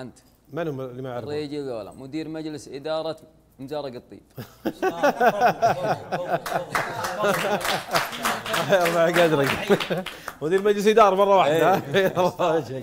انت من هم اللي ما يعرفون؟ الرجل ولا مدير مجلس اداره مزارق الطيب الله قدرك مدير مجلس اداره مره واحده إيه. الله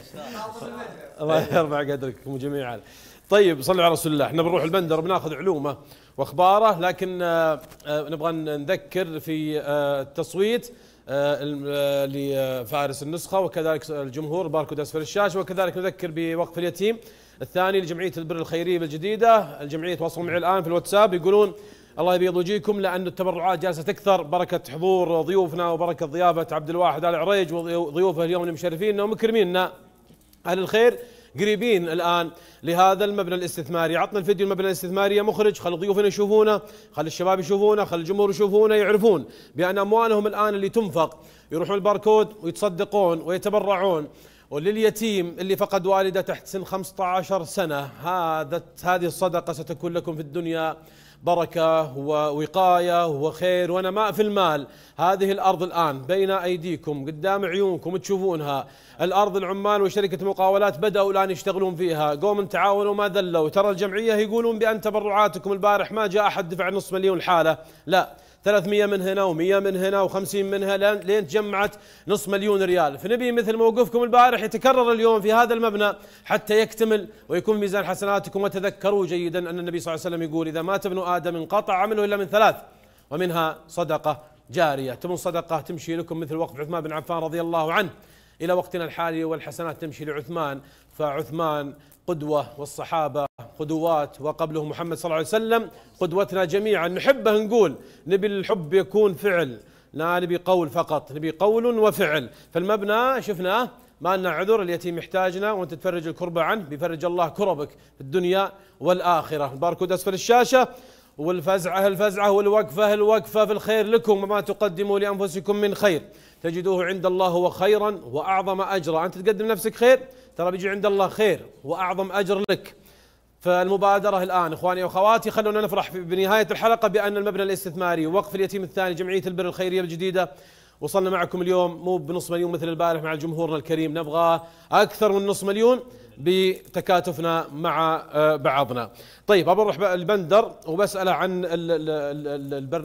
الله يرفع قدركم جميعا طيب صلوا على رسول الله احنا بنروح البندر بناخذ علومه واخباره لكن آه، آه، نبغى نذكر في آه، التصويت آه، آه، لفارس النسخة وكذلك الجمهور باركود أسفل الشاشة وكذلك نذكر بوقف اليتيم الثاني لجمعية البر الخيرية الجديدة الجمعية تواصل معي الآن في الواتساب يقولون الله يبيض وجيكم لأن التبرعات جالسة تكثر بركة حضور ضيوفنا وبركة ضيافة عبد الواحد العريج وضيوفه اليوم اللي مشرفيننا ومكرميننا أهل الخير قريبين الان لهذا المبنى الاستثماري عطنا الفيديو المبنى الاستثماري يا مخرج خلي ضيوفنا يشوفونه خلي الشباب يشوفونه خلي الجمهور يشوفونه يعرفون بان اموالهم الان اللي تنفق يروحون الباركود ويتصدقون ويتبرعون ولليتيم اللي فقد والده تحت سن 15 سنه هذا هذه الصدقه ستكون لكم في الدنيا بركة ووقاية وخير ونماء في المال هذه الأرض الآن بين أيديكم قدام عيونكم تشوفونها الأرض العمال وشركة مقاولات بدأوا الآن يشتغلون فيها قوم تعاونوا ما ذلوا ترى الجمعية يقولون بأن تبرعاتكم البارح ما جاء أحد دفع نص مليون حالة لا 300 من هنا و100 من هنا و50 منها لين تجمعت نص مليون ريال فنبي مثل موقفكم البارح يتكرر اليوم في هذا المبنى حتى يكتمل ويكون ميزان حسناتكم وتذكروا جيدا أن النبي صلى الله عليه وسلم يقول إذا ما تبنوا آدم من قطع عمله إلا من ثلاث ومنها صدقة جارية تمن صدقة تمشي لكم مثل وقف عثمان بن عفان رضي الله عنه إلى وقتنا الحالي والحسنات تمشي لعثمان فعثمان قدوة والصحابة قدوات وقبله محمد صلى الله عليه وسلم قدوتنا جميعا نحبه نقول نبي الحب يكون فعل لا نبي قول فقط نبي قول وفعل فالمبنى شفناه ما لنا عذر اليتيم يحتاجنا وانت تفرج الكربة عنه بيفرج الله كربك في الدنيا والآخرة الباركود أسفل الشاشة والفزعة الفزعة والوقفة الوقفة في الخير لكم وما تقدموا لأنفسكم من خير تجدوه عند الله هو خيرا وأعظم أجرا أنت تقدم نفسك خير ترى بيجي عند الله خير وأعظم أجر لك فالمبادرة الآن إخواني وأخواتي خلونا نفرح بنهاية الحلقة بأن المبنى الاستثماري ووقف اليتيم الثاني جمعية البر الخيرية الجديدة وصلنا معكم اليوم مو بنص مليون مثل البارح مع جمهورنا الكريم نبغى أكثر من نص مليون بتكاتفنا مع آه، بعضنا طيب أبو البندر وبسأله عن البرنامج